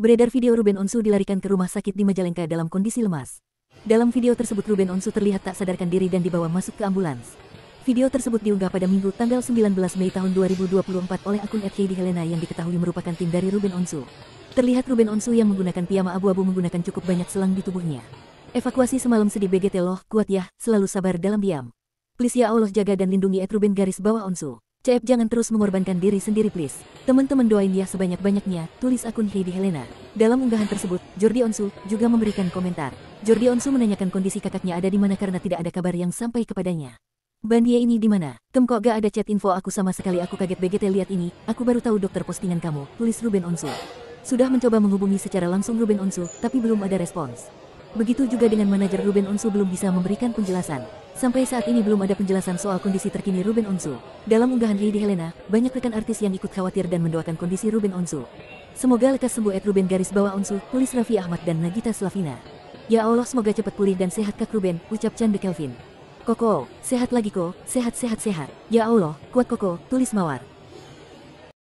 beredar video Ruben Onsu dilarikan ke rumah sakit di Majalengka dalam kondisi lemas. Dalam video tersebut Ruben Onsu terlihat tak sadarkan diri dan dibawa masuk ke ambulans. Video tersebut diunggah pada Minggu tanggal 19 Mei tahun 2024 oleh akun di Helena yang diketahui merupakan tim dari Ruben Onsu. Terlihat Ruben Onsu yang menggunakan piyama abu-abu menggunakan cukup banyak selang di tubuhnya. Evakuasi semalam sedih BGT Loh, kuat ya selalu sabar dalam diam. Please ya Allah jaga dan lindungi et Ruben garis bawah Onsu. CF jangan terus mengorbankan diri sendiri please. Teman-teman doain dia ya sebanyak-banyaknya, tulis akun Heidi Helena. Dalam unggahan tersebut, Jordi Onsu juga memberikan komentar. Jordi Onsu menanyakan kondisi kakaknya ada di mana karena tidak ada kabar yang sampai kepadanya. Bandia ini di mana? Tem kok gak ada chat info aku sama sekali aku kaget BGT lihat ini, aku baru tahu dokter postingan kamu, tulis Ruben Onsu. Sudah mencoba menghubungi secara langsung Ruben Onsu, tapi belum ada respons. Begitu juga dengan manajer Ruben Onsu belum bisa memberikan penjelasan. Sampai saat ini belum ada penjelasan soal kondisi terkini Ruben Onsu. Dalam unggahan Lady Helena, banyak rekan artis yang ikut khawatir dan mendoakan kondisi Ruben Onsu. Semoga lekas sembuh at Ruben garis bawah Onsu, tulis Raffi Ahmad dan Nagita Slavina. Ya Allah semoga cepat pulih dan sehat Kak Ruben, ucap Chan de Kelvin. Koko, sehat lagi ko, sehat sehat sehat. Ya Allah, kuat Koko, tulis Mawar.